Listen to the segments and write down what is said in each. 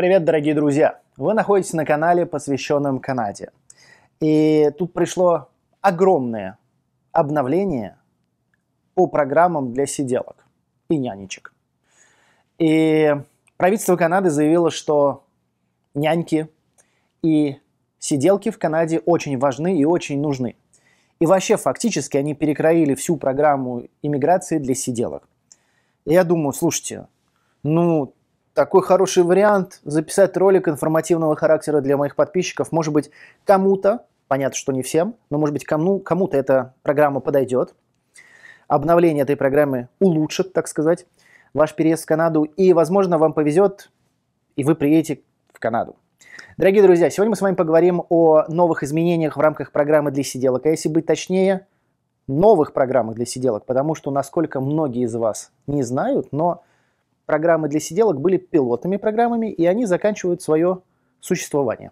Привет, дорогие друзья! Вы находитесь на канале, посвященном Канаде. И тут пришло огромное обновление по программам для сиделок и нянечек. И правительство Канады заявило, что няньки и сиделки в Канаде очень важны и очень нужны. И вообще, фактически, они перекроили всю программу иммиграции для сиделок. И я думаю, слушайте, ну, такой хороший вариант записать ролик информативного характера для моих подписчиков. Может быть, кому-то, понятно, что не всем, но, может быть, кому, кому-то эта программа подойдет. Обновление этой программы улучшит, так сказать, ваш переезд в Канаду. И, возможно, вам повезет, и вы приедете в Канаду. Дорогие друзья, сегодня мы с вами поговорим о новых изменениях в рамках программы для сиделок, а если быть точнее, новых программах для сиделок, потому что, насколько многие из вас не знают, но программы для сиделок были пилотными программами, и они заканчивают свое существование.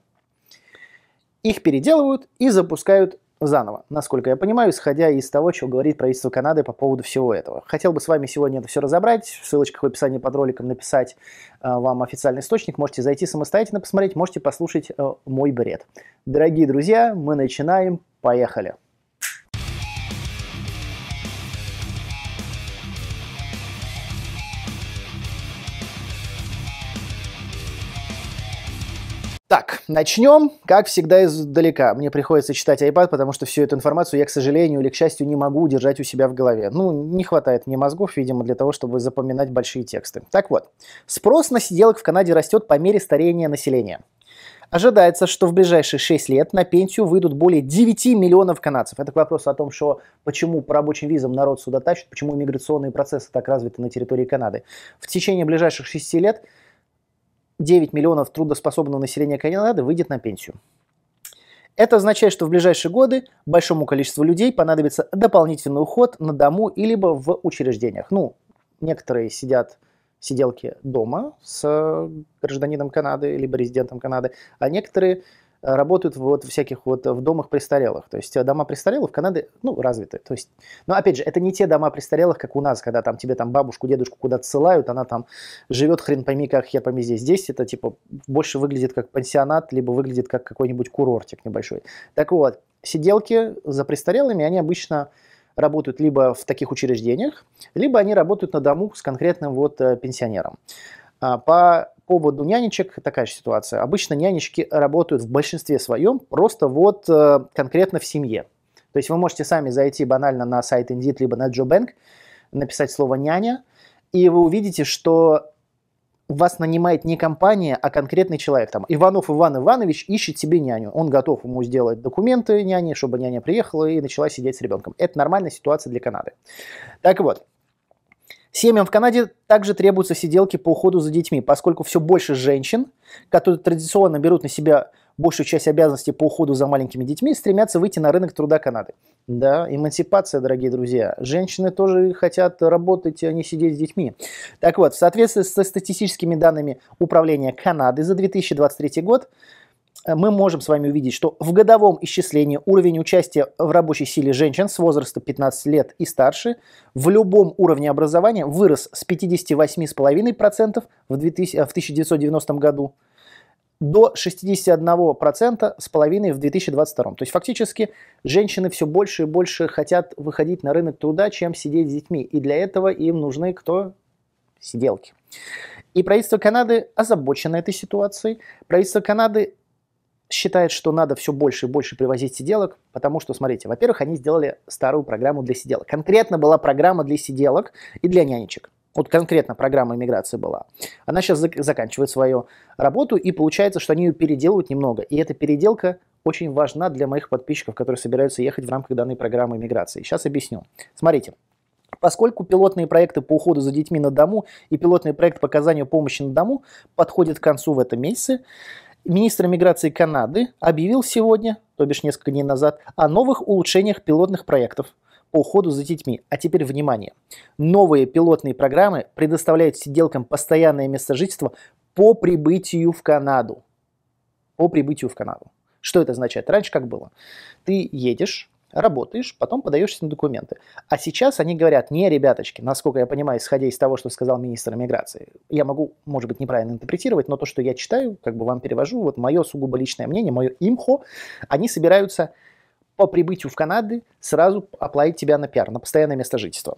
Их переделывают и запускают заново, насколько я понимаю, исходя из того, что говорит правительство Канады по поводу всего этого. Хотел бы с вами сегодня это все разобрать, в ссылочках в описании под роликом написать э, вам официальный источник, можете зайти самостоятельно посмотреть, можете послушать э, мой бред. Дорогие друзья, мы начинаем, поехали! начнем, как всегда, издалека. Мне приходится читать iPad, потому что всю эту информацию я, к сожалению или к счастью, не могу удержать у себя в голове. Ну, не хватает мне мозгов, видимо, для того, чтобы запоминать большие тексты. Так вот, спрос на сиделок в Канаде растет по мере старения населения. Ожидается, что в ближайшие 6 лет на пенсию выйдут более 9 миллионов канадцев. Это к вопросу о том, что почему по рабочим визам народ сюда тащит, почему иммиграционные процессы так развиты на территории Канады. В течение ближайших 6 лет – 9 миллионов трудоспособного населения Канады выйдет на пенсию. Это означает, что в ближайшие годы большому количеству людей понадобится дополнительный уход на дому или в учреждениях. Ну, некоторые сидят сиделки дома с э, гражданином Канады либо резидентом Канады, а некоторые работают вот всяких вот э, в домах престарелых. То есть э, дома престарелых в Канаде, ну, развиты. То есть, но опять же, это не те дома престарелых, как у нас, когда там тебе там бабушку, дедушку куда-то ссылают, она там живет хрен пойми как, хер пойми здесь. Здесь это типа больше выглядит как пансионат, либо выглядит как какой-нибудь курортик небольшой. Так вот, сиделки за престарелыми, они обычно работают либо в таких учреждениях, либо они работают на дому с конкретным вот э, пенсионером. А, по поводу нянечек такая же ситуация. Обычно нянечки работают в большинстве своем просто вот э, конкретно в семье. То есть вы можете сами зайти банально на сайт Indeed либо на JobBank, написать слово «няня», и вы увидите, что вас нанимает не компания, а конкретный человек. Там Иванов Иван Иванович ищет себе няню. Он готов ему сделать документы няне, чтобы няня приехала и начала сидеть с ребенком. Это нормальная ситуация для Канады. Так вот, Семьям в Канаде также требуются сиделки по уходу за детьми, поскольку все больше женщин, которые традиционно берут на себя большую часть обязанностей по уходу за маленькими детьми, стремятся выйти на рынок труда Канады. Да, эмансипация, дорогие друзья. Женщины тоже хотят работать, а не сидеть с детьми. Так вот, в соответствии со статистическими данными Управления Канады за 2023 год, Э, мы можем с вами увидеть, что в годовом исчислении уровень участия в рабочей силе женщин с возраста 15 лет и старше в любом уровне образования вырос с 58,5% в, 2000, э, в 1990 году до 61% с половиной в 2022. То есть фактически женщины все больше и больше хотят выходить на рынок труда, чем сидеть с детьми. И для этого им нужны кто? Сиделки. И правительство Канады озабочено этой ситуацией. Правительство Канады считает, что надо все больше и больше привозить сиделок, потому что, смотрите, во-первых, они сделали старую программу для сиделок. Конкретно была программа для сиделок и для нянечек. Вот конкретно программа иммиграции была. Она сейчас заканчивает свою работу, и получается, что они ее переделывают немного. И эта переделка очень важна для моих подписчиков, которые собираются ехать в рамках данной программы иммиграции. Сейчас объясню. Смотрите. Поскольку пилотные проекты по уходу за детьми на дому и пилотный проект по оказанию помощи на дому подходят к концу в этом месяце, Министр миграции Канады объявил сегодня, то бишь несколько дней назад, о новых улучшениях пилотных проектов по уходу за детьми. А теперь внимание. Новые пилотные программы предоставляют сиделкам постоянное место жительства по прибытию в Канаду. По прибытию в Канаду. Что это означает? Раньше как было? Ты едешь, работаешь, потом подаешься на документы. А сейчас они говорят, не, ребяточки, насколько я понимаю, исходя из того, что сказал министр миграции, я могу, может быть, неправильно интерпретировать, но то, что я читаю, как бы вам перевожу, вот мое сугубо личное мнение, мое имхо, они собираются по прибытию в Канады сразу оплатить тебя на пиар, на постоянное место жительства.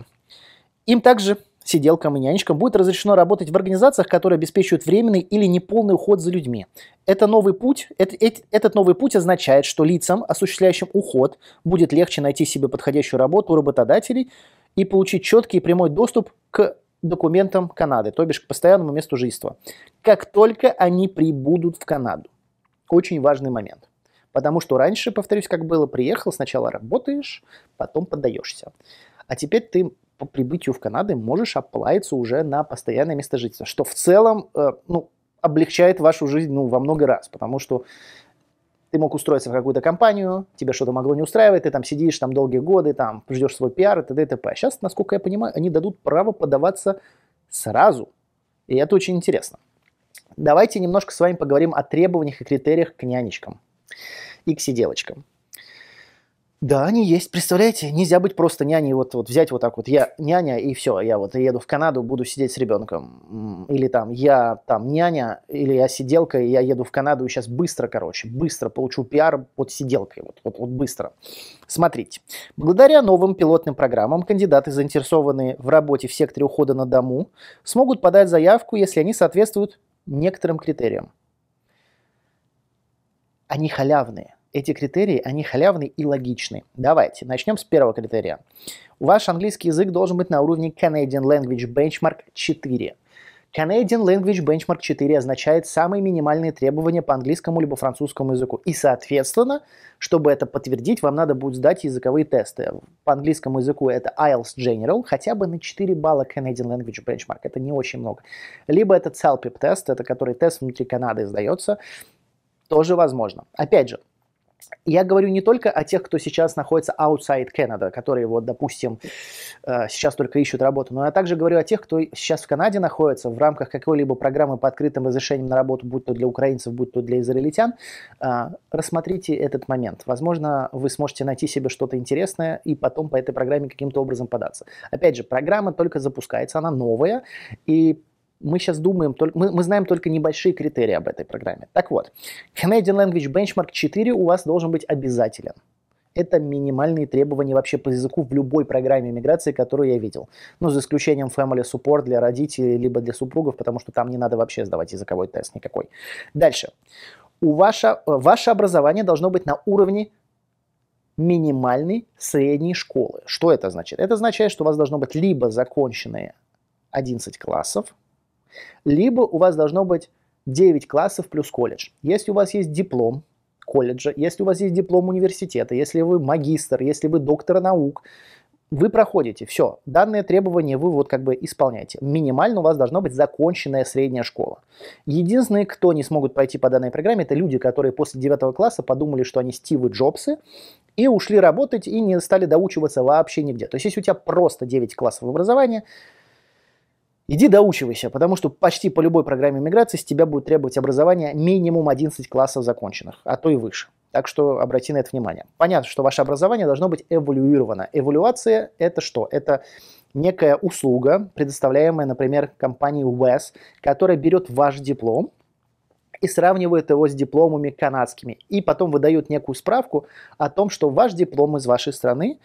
Им также сиделкам и нянечкам будет разрешено работать в организациях, которые обеспечивают временный или неполный уход за людьми. Это новый путь, это, это, этот новый путь означает, что лицам, осуществляющим уход, будет легче найти себе подходящую работу у работодателей и получить четкий и прямой доступ к документам Канады, то бишь к постоянному месту жительства, как только они прибудут в Канаду. Очень важный момент. Потому что раньше, повторюсь, как было, приехал, сначала работаешь, потом подаешься, А теперь ты по прибытию в Канаду можешь оплавиться уже на постоянное место жительства, что в целом э, ну, облегчает вашу жизнь ну, во много раз, потому что ты мог устроиться в какую-то компанию, тебя что-то могло не устраивать, ты там сидишь там долгие годы, там ждешь свой пиар и т.д. и т.п. А сейчас, насколько я понимаю, они дадут право подаваться сразу. И это очень интересно. Давайте немножко с вами поговорим о требованиях и критериях к нянечкам и к сиделочкам. Да, они есть. Представляете, нельзя быть просто няней, вот, вот взять вот так вот, я няня и все, я вот еду в Канаду, буду сидеть с ребенком. Или там, я там няня, или я сиделка, и я еду в Канаду и сейчас быстро, короче, быстро получу пиар под сиделкой, вот, вот, вот быстро. Смотрите, благодаря новым пилотным программам кандидаты, заинтересованные в работе в секторе ухода на дому, смогут подать заявку, если они соответствуют некоторым критериям. Они халявные эти критерии, они халявны и логичны. Давайте, начнем с первого критерия. Ваш английский язык должен быть на уровне Canadian Language Benchmark 4. Canadian Language Benchmark 4 означает самые минимальные требования по английскому либо французскому языку. И, соответственно, чтобы это подтвердить, вам надо будет сдать языковые тесты. По английскому языку это IELTS General, хотя бы на 4 балла Canadian Language Benchmark. Это не очень много. Либо это CELPIP тест, это который тест внутри Канады издается, Тоже возможно. Опять же, я говорю не только о тех, кто сейчас находится outside Canada, которые, вот, допустим, э, сейчас только ищут работу, но я также говорю о тех, кто сейчас в Канаде находится в рамках какой-либо программы по открытым разрешениям на работу, будь то для украинцев, будь то для израильтян. Э, рассмотрите этот момент. Возможно, вы сможете найти себе что-то интересное и потом по этой программе каким-то образом податься. Опять же, программа только запускается, она новая, и мы сейчас думаем, только, мы, мы знаем только небольшие критерии об этой программе. Так вот, Canadian Language Benchmark 4 у вас должен быть обязателен. Это минимальные требования вообще по языку в любой программе миграции, которую я видел. Ну, за исключением Family Support для родителей, либо для супругов, потому что там не надо вообще сдавать языковой тест никакой. Дальше. У ваша, э, ваше образование должно быть на уровне минимальной средней школы. Что это значит? Это означает, что у вас должно быть либо законченные 11 классов, либо у вас должно быть 9 классов плюс колледж. Если у вас есть диплом колледжа, если у вас есть диплом университета, если вы магистр, если вы доктор наук, вы проходите, все, данное требование вы вот как бы исполняете. Минимально у вас должна быть законченная средняя школа. Единственные, кто не смогут пройти по данной программе, это люди, которые после 9 класса подумали, что они Стивы Джобсы, и ушли работать и не стали доучиваться вообще нигде. То есть, если у тебя просто 9 классов образования, Иди доучивайся, потому что почти по любой программе миграции с тебя будет требовать образования минимум 11 классов законченных, а то и выше. Так что обрати на это внимание. Понятно, что ваше образование должно быть эволюировано. Эволюация – это что? Это некая услуга, предоставляемая, например, компанией WES, которая берет ваш диплом и сравнивает его с дипломами канадскими. И потом выдает некую справку о том, что ваш диплом из вашей страны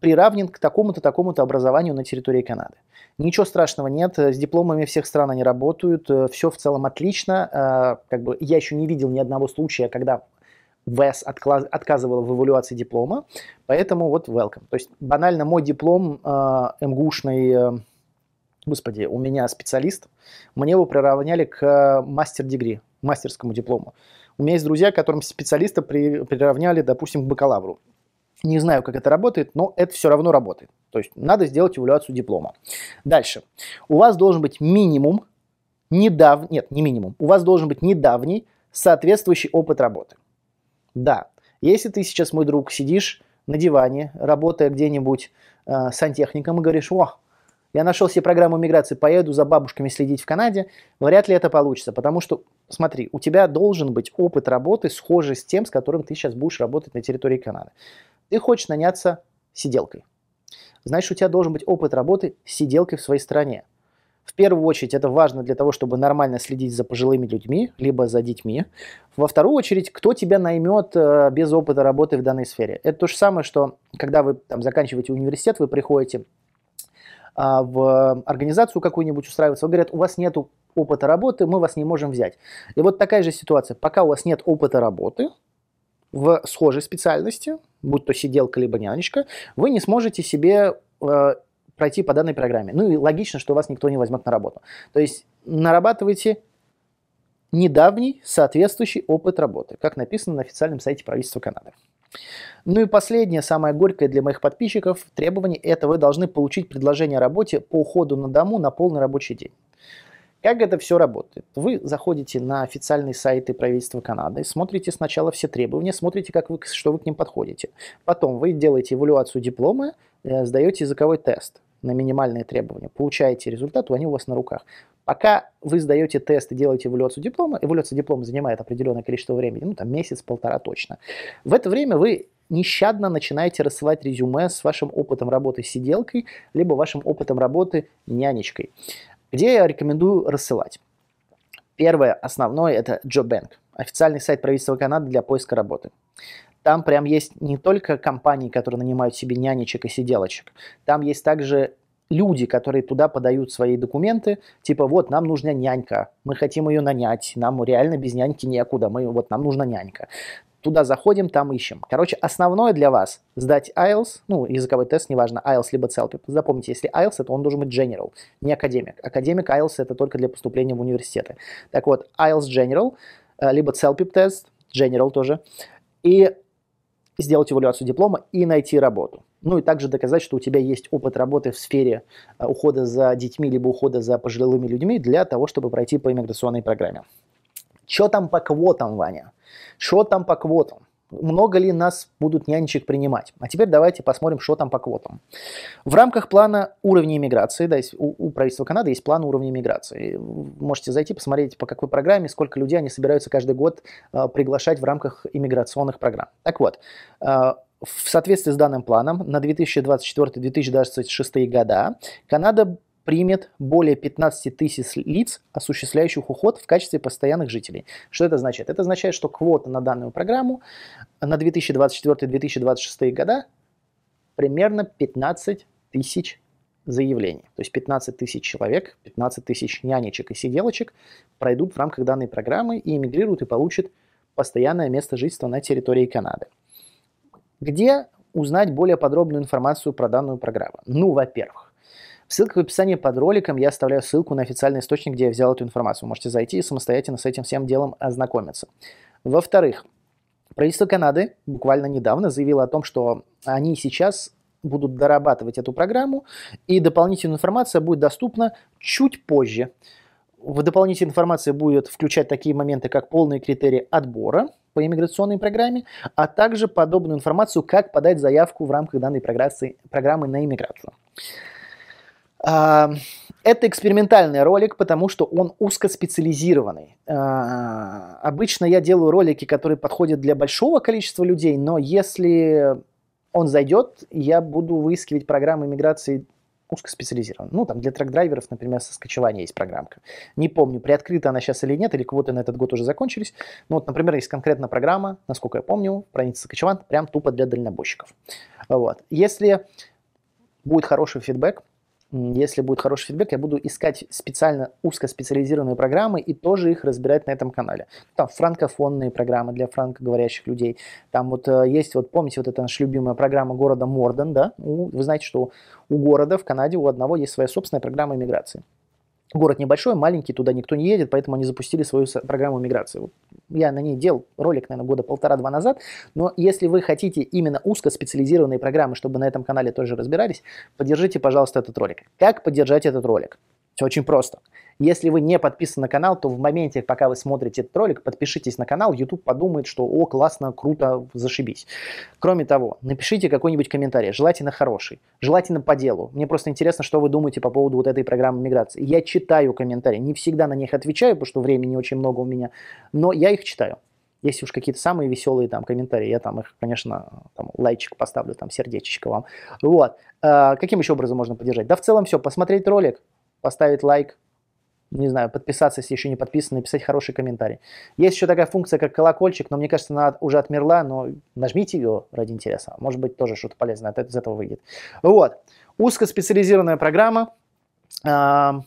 приравнен к такому-то, такому-то образованию на территории Канады. Ничего страшного нет, э, с дипломами всех стран они работают, э, все в целом отлично. Э, как бы я еще не видел ни одного случая, когда ВЭС отказывала в эвалюации диплома, поэтому вот welcome. То есть банально мой диплом МГУшный, господи, у меня специалист, мне его приравняли к мастер-дегри, мастерскому диплому. У меня есть друзья, которым специалиста приравняли, допустим, к бакалавру. Не знаю, как это работает, но это все равно работает. То есть надо сделать эвалюацию диплома. Дальше. У вас должен быть минимум, недав... нет, не минимум, у вас должен быть недавний соответствующий опыт работы. Да, если ты сейчас, мой друг, сидишь на диване, работая где-нибудь э, сантехником и говоришь, о, я нашел себе программу миграции, поеду за бабушками следить в Канаде, вряд ли это получится, потому что, смотри, у тебя должен быть опыт работы схожий с тем, с которым ты сейчас будешь работать на территории Канады. Ты хочешь наняться сиделкой. Значит, у тебя должен быть опыт работы с сиделкой в своей стране. В первую очередь это важно для того, чтобы нормально следить за пожилыми людьми, либо за детьми. Во вторую очередь, кто тебя наймет э, без опыта работы в данной сфере. Это то же самое, что когда вы там, заканчиваете университет, вы приходите э, в организацию какую-нибудь устраиваться, вы говорят, у вас нет опыта работы, мы вас не можем взять. И вот такая же ситуация. Пока у вас нет опыта работы, в схожей специальности, будь то сиделка либо нянечка, вы не сможете себе э, пройти по данной программе. Ну и логично, что вас никто не возьмет на работу. То есть нарабатывайте недавний соответствующий опыт работы, как написано на официальном сайте правительства Канады. Ну и последнее, самое горькое для моих подписчиков требование – это вы должны получить предложение о работе по уходу на дому на полный рабочий день. Как это все работает? Вы заходите на официальные сайты правительства Канады, смотрите сначала все требования, смотрите, как вы, что вы к ним подходите. Потом вы делаете эвалюацию диплома, э, сдаете языковой тест на минимальные требования, получаете результат, они у вас на руках. Пока вы сдаете тест и делаете эволюцию диплома, эволюция диплома занимает определенное количество времени, ну там месяц-полтора точно. В это время вы нещадно начинаете рассылать резюме с вашим опытом работы сиделкой, либо вашим опытом работы нянечкой где я рекомендую рассылать. Первое, основное, это JobBank, официальный сайт правительства Канады для поиска работы. Там прям есть не только компании, которые нанимают себе нянечек и сиделочек, там есть также люди, которые туда подают свои документы, типа вот нам нужна нянька, мы хотим ее нанять, нам реально без няньки некуда, мы вот нам нужна нянька. Туда заходим, там ищем. Короче, основное для вас сдать IELTS, ну, языковой тест, неважно, IELTS либо CELPIP. Запомните, если IELTS, это он должен быть General, не академик. Академик IELTS это только для поступления в университеты. Так вот, IELTS General, э, либо CELPIP тест, General тоже, и сделать эвалюацию диплома и найти работу. Ну и также доказать, что у тебя есть опыт работы в сфере э, ухода за детьми либо ухода за пожилыми людьми для того, чтобы пройти по иммиграционной программе. Что там по квотам, Ваня? Что там по квотам? много ли нас будут нянечек принимать. А теперь давайте посмотрим, что там по квотам. В рамках плана уровня иммиграции, да, у, у правительства Канады есть план уровня иммиграции. Можете зайти, посмотреть, по какой программе, сколько людей они собираются каждый год э, приглашать в рамках иммиграционных программ. Так вот, э, в соответствии с данным планом на 2024-2026 года Канада примет более 15 тысяч лиц, осуществляющих уход в качестве постоянных жителей. Что это значит? Это означает, что квота на данную программу на 2024-2026 года примерно 15 тысяч заявлений. То есть 15 тысяч человек, 15 тысяч нянечек и сиделочек пройдут в рамках данной программы и эмигрируют и получат постоянное место жительства на территории Канады. Где узнать более подробную информацию про данную программу? Ну, во-первых, в ссылках в описании под роликом я оставляю ссылку на официальный источник, где я взял эту информацию. Вы можете зайти и самостоятельно с этим всем делом ознакомиться. Во-вторых, правительство Канады буквально недавно заявило о том, что они сейчас будут дорабатывать эту программу, и дополнительная информация будет доступна чуть позже. В дополнительной информации будет включать такие моменты, как полные критерии отбора по иммиграционной программе, а также подобную информацию, как подать заявку в рамках данной программы на иммиграцию. Это экспериментальный ролик, потому что он узкоспециализированный. А, обычно я делаю ролики, которые подходят для большого количества людей, но если он зайдет, я буду выискивать программы миграции узкоспециализирован. Ну, там для трек драйверов например, со соскочевание есть программка. Не помню, приоткрыта она сейчас или нет, или квоты на этот год уже закончились. Но вот, например, есть конкретно программа, насколько я помню, проникнется соскочеван прям тупо для дальнобойщиков. Вот. Если будет хороший фидбэк, если будет хороший фидбэк, я буду искать специально узкоспециализированные программы и тоже их разбирать на этом канале. Там франкофонные программы для франкоговорящих людей. Там вот э, есть, вот помните, вот эта наша любимая программа города Морден, да? вы знаете, что у города в Канаде у одного есть своя собственная программа иммиграции. Город небольшой, маленький, туда никто не едет, поэтому они запустили свою программу миграции. Я на ней делал ролик, наверное, года полтора-два назад, но если вы хотите именно узкоспециализированные программы, чтобы на этом канале тоже разбирались, поддержите, пожалуйста, этот ролик. Как поддержать этот ролик? Все очень просто. Если вы не подписаны на канал, то в моменте, пока вы смотрите этот ролик, подпишитесь на канал, YouTube подумает, что о, классно, круто, зашибись. Кроме того, напишите какой-нибудь комментарий, желательно хороший, желательно по делу. Мне просто интересно, что вы думаете по поводу вот этой программы миграции. Я читаю комментарии, не всегда на них отвечаю, потому что времени очень много у меня, но я их читаю. Если уж какие-то самые веселые там комментарии, я там их, конечно, там, лайчик поставлю, там сердечечко вам. Вот. А, каким еще образом можно поддержать? Да в целом все, посмотреть ролик, поставить лайк, не знаю, подписаться, если еще не подписан, написать хороший комментарий. Есть еще такая функция, как колокольчик, но мне кажется, она уже отмерла, но нажмите ее ради интереса. Может быть, тоже что-то полезное от этого выйдет. Вот. Узкоспециализированная программа. А,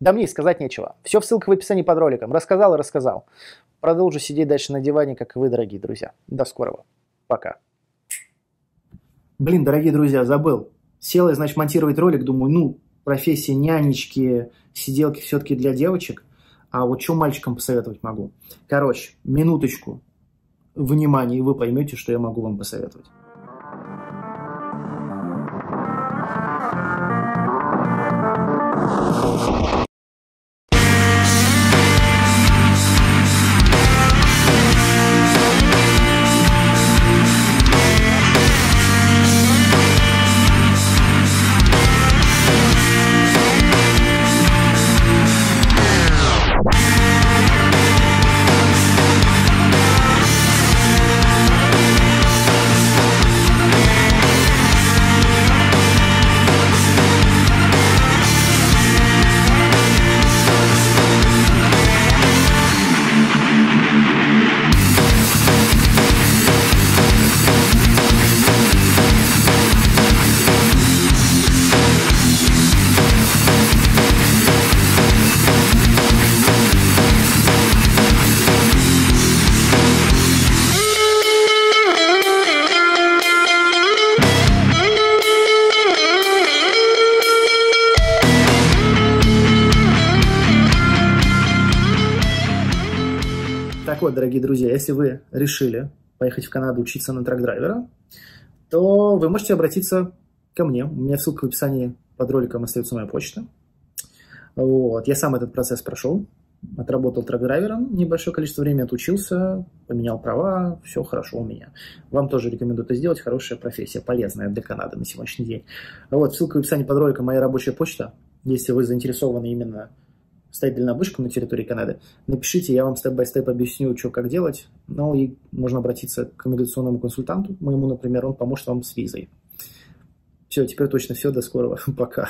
да мне сказать нечего. Все в ссылках в описании под роликом. Рассказал и рассказал. Продолжу сидеть дальше на диване, как и вы, дорогие друзья. До скорого. Пока. Блин, дорогие друзья, забыл. Сел я, значит, монтировать ролик, думаю, ну, профессии нянечки, сиделки все-таки для девочек. А вот что мальчикам посоветовать могу? Короче, минуточку внимания, и вы поймете, что я могу вам посоветовать. наоборот, дорогие друзья, если вы решили поехать в Канаду учиться на трак-драйвера, то вы можете обратиться ко мне. У меня ссылка в описании под роликом остается моя почта. Вот. Я сам этот процесс прошел, отработал трак-драйвером, небольшое количество времени отучился, поменял права, все хорошо у меня. Вам тоже рекомендую это сделать, хорошая профессия, полезная для Канады на сегодняшний день. Вот, ссылка в описании под роликом моя рабочая почта. Если вы заинтересованы именно стать дальнобойщиком на территории Канады, напишите, я вам степ-бай-степ объясню, что как делать. Ну и можно обратиться к иммиграционному консультанту, моему, например, он поможет вам с визой. Все, теперь точно все, до скорого, пока.